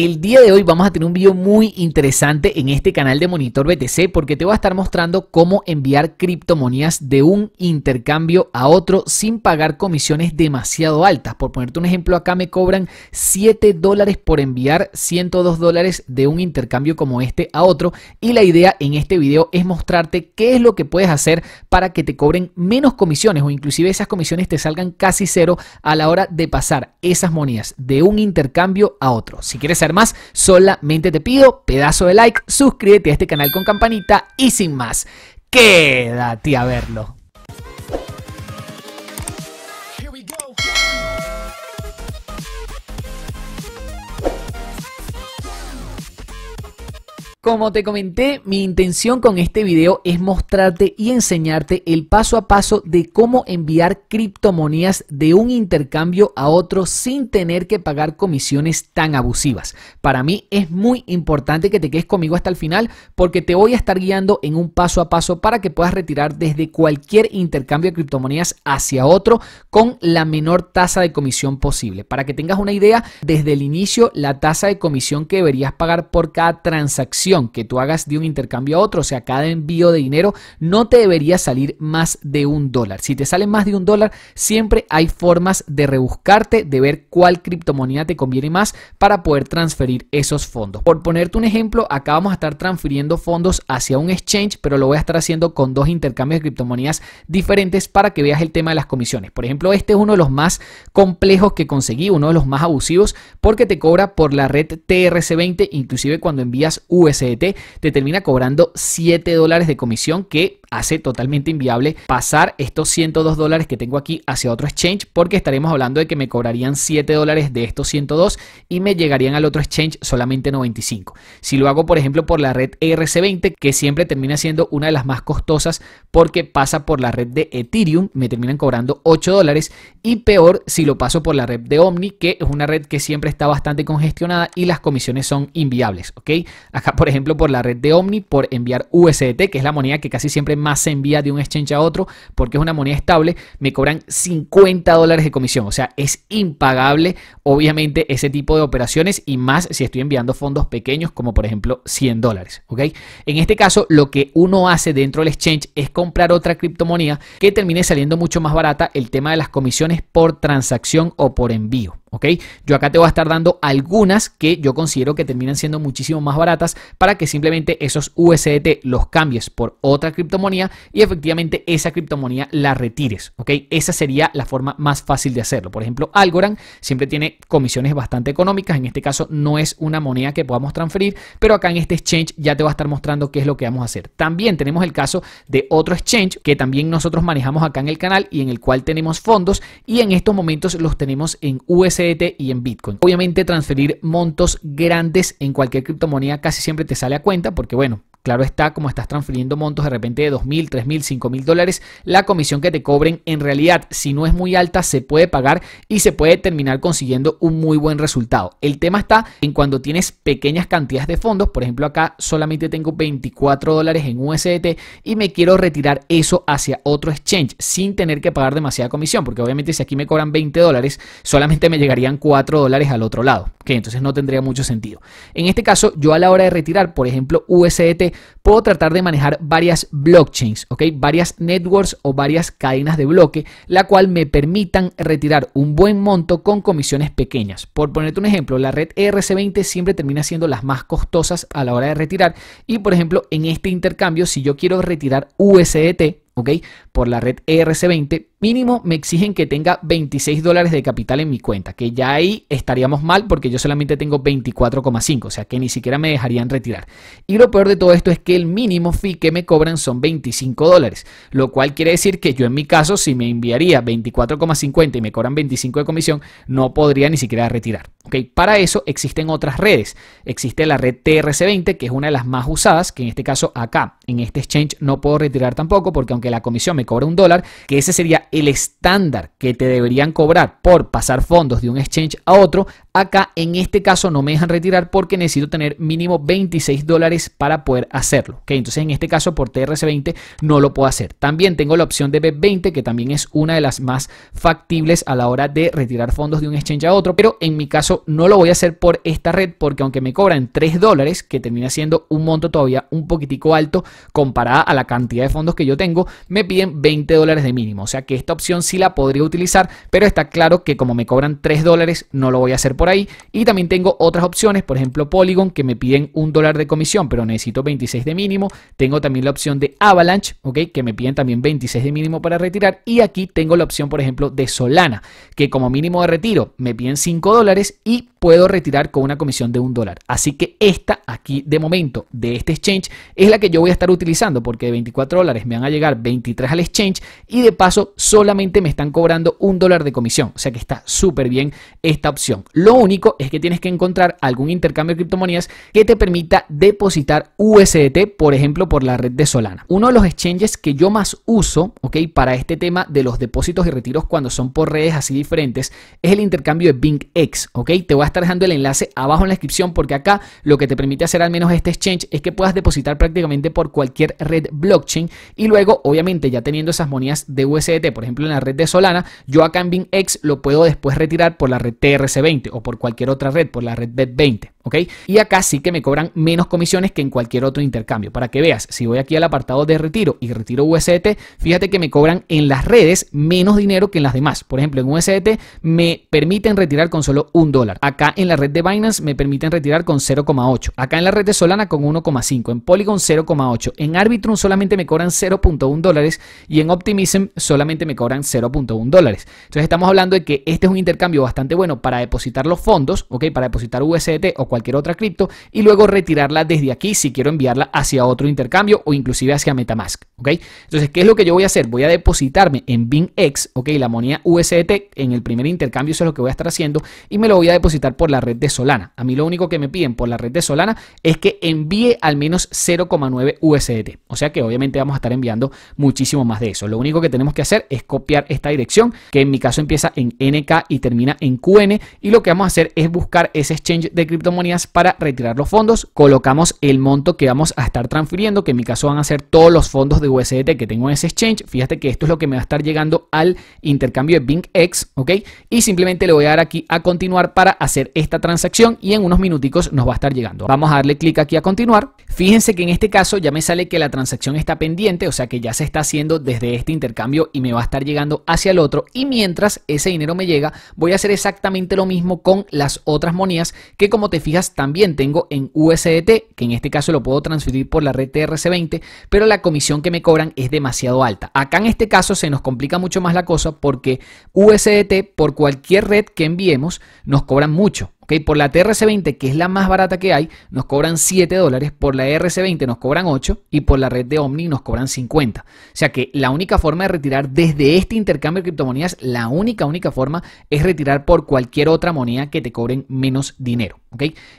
El día de hoy vamos a tener un video muy interesante en este canal de Monitor BTC porque te voy a estar mostrando cómo enviar criptomonías de un intercambio a otro sin pagar comisiones demasiado altas. Por ponerte un ejemplo, acá me cobran 7 dólares por enviar 102 dólares de un intercambio como este a otro y la idea en este video es mostrarte qué es lo que puedes hacer para que te cobren menos comisiones o inclusive esas comisiones te salgan casi cero a la hora de pasar esas monedas de un intercambio a otro. Si quieres saber más, solamente te pido pedazo de like, suscríbete a este canal con campanita y sin más, quédate a verlo. Como te comenté, mi intención con este video es mostrarte y enseñarte el paso a paso de cómo enviar criptomonías de un intercambio a otro sin tener que pagar comisiones tan abusivas. Para mí es muy importante que te quedes conmigo hasta el final porque te voy a estar guiando en un paso a paso para que puedas retirar desde cualquier intercambio de criptomonedas hacia otro con la menor tasa de comisión posible. Para que tengas una idea, desde el inicio la tasa de comisión que deberías pagar por cada transacción que tú hagas de un intercambio a otro, o sea, cada envío de dinero no te debería salir más de un dólar. Si te sale más de un dólar, siempre hay formas de rebuscarte, de ver cuál criptomoneda te conviene más para poder transferir esos fondos. Por ponerte un ejemplo, acá vamos a estar transfiriendo fondos hacia un exchange, pero lo voy a estar haciendo con dos intercambios de criptomonedas diferentes para que veas el tema de las comisiones. Por ejemplo, este es uno de los más complejos que conseguí, uno de los más abusivos, porque te cobra por la red TRC20, inclusive cuando envías USD CDT, te termina cobrando 7 dólares de comisión que hace totalmente inviable pasar estos 102 dólares que tengo aquí hacia otro exchange porque estaremos hablando de que me cobrarían 7 dólares de estos 102 y me llegarían al otro exchange solamente 95. Si lo hago por ejemplo por la red e rc 20 que siempre termina siendo una de las más costosas porque pasa por la red de Ethereum me terminan cobrando 8 dólares y peor si lo paso por la red de Omni que es una red que siempre está bastante congestionada y las comisiones son inviables. ¿ok? Acá por ejemplo por la red de Omni por enviar USDT que es la moneda que casi siempre más se envía de un exchange a otro porque es una moneda estable, me cobran 50 dólares de comisión. O sea, es impagable, obviamente, ese tipo de operaciones y más si estoy enviando fondos pequeños, como por ejemplo 100 dólares. ¿ok? En este caso, lo que uno hace dentro del exchange es comprar otra criptomoneda que termine saliendo mucho más barata el tema de las comisiones por transacción o por envío. ¿ok? Yo acá te voy a estar dando algunas que yo considero que terminan siendo muchísimo más baratas para que simplemente esos USDT los cambies por otra criptomonía y efectivamente esa criptomonía la retires, ¿ok? Esa sería la forma más fácil de hacerlo. Por ejemplo, Algorand siempre tiene comisiones bastante económicas, en este caso no es una moneda que podamos transferir, pero acá en este exchange ya te va a estar mostrando qué es lo que vamos a hacer. También tenemos el caso de otro exchange que también nosotros manejamos acá en el canal y en el cual tenemos fondos y en estos momentos los tenemos en USDT y en Bitcoin. Obviamente transferir montos grandes en cualquier criptomoneda casi siempre te sale a cuenta porque bueno, Claro está, como estás transfiriendo montos de repente de 2.000, 3.000, 5.000 dólares, la comisión que te cobren en realidad, si no es muy alta, se puede pagar y se puede terminar consiguiendo un muy buen resultado. El tema está en cuando tienes pequeñas cantidades de fondos, por ejemplo acá solamente tengo 24 dólares en USDT y me quiero retirar eso hacia otro exchange sin tener que pagar demasiada comisión, porque obviamente si aquí me cobran 20 dólares, solamente me llegarían 4 dólares al otro lado, que entonces no tendría mucho sentido. En este caso, yo a la hora de retirar, por ejemplo, USDT, puedo tratar de manejar varias blockchains, ¿ok? Varias networks o varias cadenas de bloque, la cual me permitan retirar un buen monto con comisiones pequeñas. Por ponerte un ejemplo, la red ERC20 siempre termina siendo las más costosas a la hora de retirar y por ejemplo en este intercambio si yo quiero retirar USDT, ¿ok? Por la red ERC20 mínimo me exigen que tenga 26 dólares de capital en mi cuenta, que ya ahí estaríamos mal porque yo solamente tengo 24,5, o sea que ni siquiera me dejarían retirar. Y lo peor de todo esto es que el mínimo fee que me cobran son 25 dólares, lo cual quiere decir que yo en mi caso, si me enviaría 24,50 y me cobran 25 de comisión, no podría ni siquiera retirar. ¿okay? Para eso existen otras redes. Existe la red TRC20, que es una de las más usadas, que en este caso acá, en este exchange, no puedo retirar tampoco porque aunque la comisión me cobra un dólar, que ese sería el estándar que te deberían cobrar por pasar fondos de un exchange a otro, acá en este caso no me dejan retirar porque necesito tener mínimo 26 dólares para poder hacerlo. ¿ok? Entonces en este caso por TRC20 no lo puedo hacer. También tengo la opción de B20 que también es una de las más factibles a la hora de retirar fondos de un exchange a otro, pero en mi caso no lo voy a hacer por esta red porque aunque me cobran 3 dólares, que termina siendo un monto todavía un poquitico alto comparada a la cantidad de fondos que yo tengo, me piden 20 dólares de mínimo. O sea que esta opción sí la podría utilizar, pero está claro que como me cobran 3 dólares, no lo voy a hacer por ahí. Y también tengo otras opciones, por ejemplo Polygon, que me piden un dólar de comisión, pero necesito 26 de mínimo. Tengo también la opción de Avalanche, ¿ok? Que me piden también 26 de mínimo para retirar. Y aquí tengo la opción, por ejemplo, de Solana, que como mínimo de retiro me piden 5 dólares y puedo retirar con una comisión de un dólar. Así que esta aquí de momento de este exchange es la que yo voy a estar utilizando porque de 24 dólares me van a llegar 23 al exchange y de paso solamente me están cobrando un dólar de comisión. O sea que está súper bien esta opción. Lo único es que tienes que encontrar algún intercambio de criptomonedas que te permita depositar USDT, por ejemplo, por la red de Solana. Uno de los exchanges que yo más uso, ¿ok? Para este tema de los depósitos y retiros cuando son por redes así diferentes, es el intercambio de BinkX, ¿ok? Te voy a estar dejando el enlace abajo en la descripción porque acá lo que te permite hacer al menos este exchange es que puedas depositar prácticamente por cualquier red blockchain y luego, obviamente, ya teniendo esas monedas de USDT, por ejemplo en la red de Solana, yo a X lo puedo después retirar por la red TRC20 o por cualquier otra red, por la red BED20. Y acá sí que me cobran menos comisiones que en cualquier otro intercambio. Para que veas, si voy aquí al apartado de retiro y retiro USDT, fíjate que me cobran en las redes menos dinero que en las demás. Por ejemplo, en USDT me permiten retirar con solo un dólar. Acá en la red de Binance me permiten retirar con 0,8. Acá en la red de Solana con 1,5. En Polygon 0,8. En Arbitrum solamente me cobran 0.1 dólares y en Optimism solamente me cobran 0.1 dólares. Entonces estamos hablando de que este es un intercambio bastante bueno para depositar los fondos, ¿ok? Para depositar USDT o cualquier cualquier otra cripto y luego retirarla desde aquí si quiero enviarla hacia otro intercambio o inclusive hacia Metamask, ¿ok? Entonces, ¿qué es lo que yo voy a hacer? Voy a depositarme en BinX, ¿ok? La moneda USDT en el primer intercambio, eso es lo que voy a estar haciendo y me lo voy a depositar por la red de Solana. A mí lo único que me piden por la red de Solana es que envíe al menos 0,9 USDT. O sea que obviamente vamos a estar enviando muchísimo más de eso. Lo único que tenemos que hacer es copiar esta dirección, que en mi caso empieza en NK y termina en QN. Y lo que vamos a hacer es buscar ese exchange de criptomonedas Monías para retirar los fondos. Colocamos el monto que vamos a estar transfiriendo, que en mi caso van a ser todos los fondos de USDT que tengo en ese exchange. Fíjate que esto es lo que me va a estar llegando al intercambio de X, ¿ok? Y simplemente le voy a dar aquí a continuar para hacer esta transacción y en unos minuticos nos va a estar llegando. Vamos a darle clic aquí a continuar. Fíjense que en este caso ya me sale que la transacción está pendiente, o sea que ya se está haciendo desde este intercambio y me va a estar llegando hacia el otro. Y mientras ese dinero me llega, voy a hacer exactamente lo mismo con las otras monedas que como te fijas también tengo en USDT, que en este caso lo puedo transferir por la red TRC20, pero la comisión que me cobran es demasiado alta. Acá en este caso se nos complica mucho más la cosa porque USDT por cualquier red que enviemos nos cobran mucho por la TRC20, que es la más barata que hay, nos cobran 7 dólares, por la RC20 nos cobran 8 y por la red de Omni nos cobran 50. O sea que la única forma de retirar desde este intercambio de criptomonedas, la única, única forma es retirar por cualquier otra moneda que te cobren menos dinero.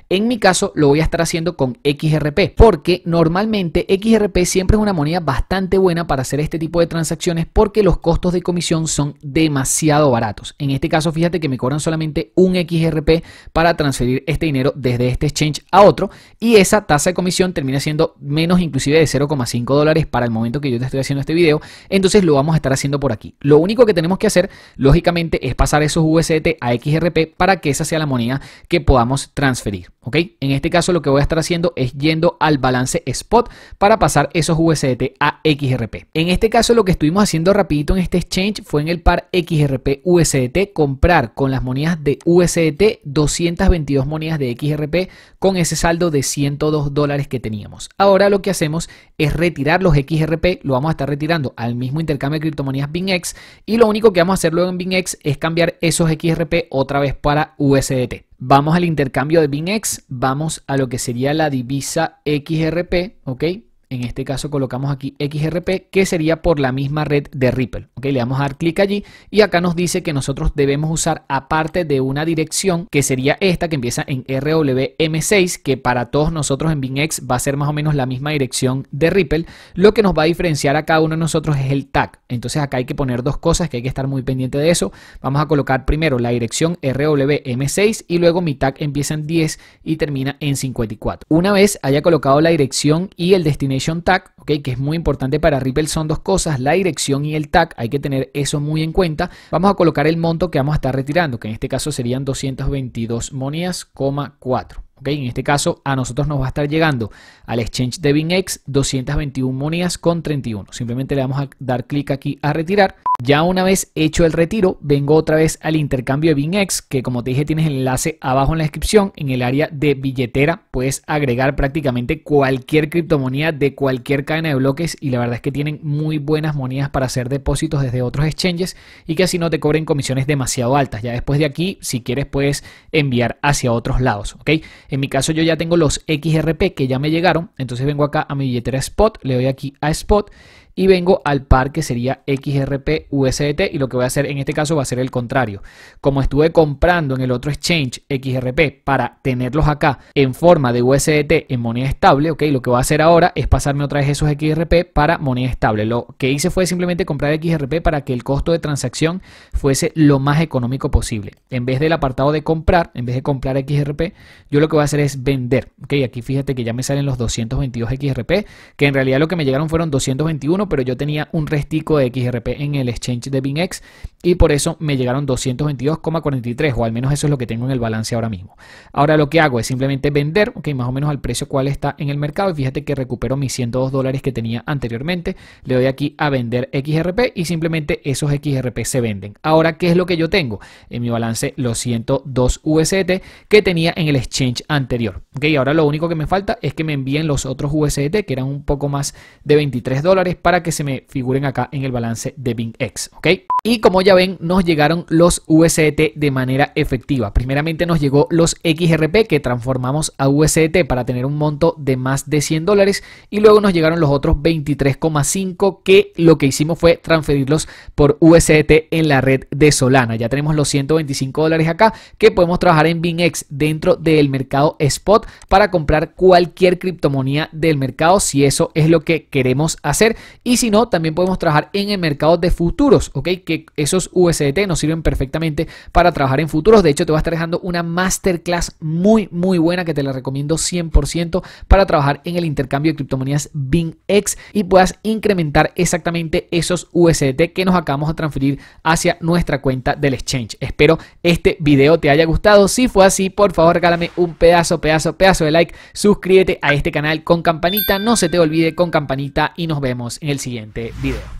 En mi caso lo voy a estar haciendo con XRP, porque normalmente XRP siempre es una moneda bastante buena para hacer este tipo de transacciones porque los costos de comisión son demasiado baratos. En este caso, fíjate que me cobran solamente un XRP para transferir este dinero desde este exchange a otro y esa tasa de comisión termina siendo menos inclusive de 0,5 dólares para el momento que yo te estoy haciendo este video, entonces lo vamos a estar haciendo por aquí. Lo único que tenemos que hacer, lógicamente, es pasar esos USDT a XRP para que esa sea la moneda que podamos transferir, ¿ok? En este caso lo que voy a estar haciendo es yendo al balance spot para pasar esos USDT a XRP. En este caso lo que estuvimos haciendo rapidito en este exchange fue en el par XRP USDT comprar con las monedas de USDT 200 222 monedas de XRP con ese saldo de 102 dólares que teníamos. Ahora lo que hacemos es retirar los XRP, lo vamos a estar retirando al mismo intercambio de criptomonedas BINX y lo único que vamos a hacer luego en BINX es cambiar esos XRP otra vez para USDT. Vamos al intercambio de BINX vamos a lo que sería la divisa XRP, ¿ok? en este caso colocamos aquí XRP, que sería por la misma red de Ripple. ¿ok? Le vamos a dar clic allí y acá nos dice que nosotros debemos usar aparte de una dirección que sería esta que empieza en RWM6, que para todos nosotros en binx va a ser más o menos la misma dirección de Ripple. Lo que nos va a diferenciar a cada uno de nosotros es el tag. Entonces acá hay que poner dos cosas que hay que estar muy pendiente de eso. Vamos a colocar primero la dirección RWM6 y luego mi tag empieza en 10 y termina en 54. Una vez haya colocado la dirección y el destino Tag, que es muy importante para Ripple, son dos cosas, la dirección y el tag, hay que tener eso muy en cuenta. Vamos a colocar el monto que vamos a estar retirando, que en este caso serían 222 monedas, 4. ok, en este caso, a nosotros nos va a estar llegando al exchange de BinX 221 monías con 31. Simplemente le vamos a dar clic aquí a retirar. Ya una vez hecho el retiro, vengo otra vez al intercambio de BINX, que como te dije tienes el enlace abajo en la descripción, en el área de billetera puedes agregar prácticamente cualquier criptomoneda de cualquier cadena de bloques y la verdad es que tienen muy buenas monedas para hacer depósitos desde otros exchanges y que así no te cobren comisiones demasiado altas. Ya después de aquí, si quieres, puedes enviar hacia otros lados, ¿ok? En mi caso yo ya tengo los XRP que ya me llegaron, entonces vengo acá a mi billetera Spot, le doy aquí a Spot y vengo al par que sería XRP USDT y lo que voy a hacer en este caso va a ser el contrario. Como estuve comprando en el otro exchange XRP para tenerlos acá en forma de USDT en moneda estable, ok, lo que voy a hacer ahora es pasarme otra vez esos XRP para moneda estable. Lo que hice fue simplemente comprar XRP para que el costo de transacción fuese lo más económico posible. En vez del apartado de comprar, en vez de comprar XRP, yo lo que voy a hacer es vender, ok, aquí fíjate que ya me salen los 222 XRP, que en realidad lo que me llegaron fueron 221 pero yo tenía un restico de XRP en el exchange de BINX y por eso me llegaron 222,43 o al menos eso es lo que tengo en el balance ahora mismo. Ahora lo que hago es simplemente vender, ok, más o menos al precio cual está en el mercado y fíjate que recupero mis 102 dólares que tenía anteriormente, le doy aquí a vender XRP y simplemente esos XRP se venden. Ahora, ¿qué es lo que yo tengo? En mi balance los 102 USDT que tenía en el exchange anterior, ok, ahora lo único que me falta es que me envíen los otros USDT que eran un poco más de 23 dólares para que se me figuren acá en el balance de BinX, ¿ok? Y como ya ven, nos llegaron los USDT de manera efectiva. Primeramente nos llegó los XRP que transformamos a USDT para tener un monto de más de 100 dólares y luego nos llegaron los otros 23,5 que lo que hicimos fue transferirlos por USDT en la red de Solana. Ya tenemos los 125 dólares acá que podemos trabajar en BingX dentro del mercado spot para comprar cualquier criptomoneda del mercado si eso es lo que queremos hacer y si no, también podemos trabajar en el mercado de futuros, ¿ok? Que esos USDT nos sirven perfectamente para trabajar en futuros. De hecho, te voy a estar dejando una masterclass muy, muy buena que te la recomiendo 100% para trabajar en el intercambio de criptomonedas BingX y puedas incrementar exactamente esos USDT que nos acabamos de transferir hacia nuestra cuenta del exchange. Espero este video te haya gustado. Si fue así, por favor, regálame un pedazo, pedazo, pedazo de like. Suscríbete a este canal con campanita. No se te olvide con campanita y nos vemos en el siguiente video.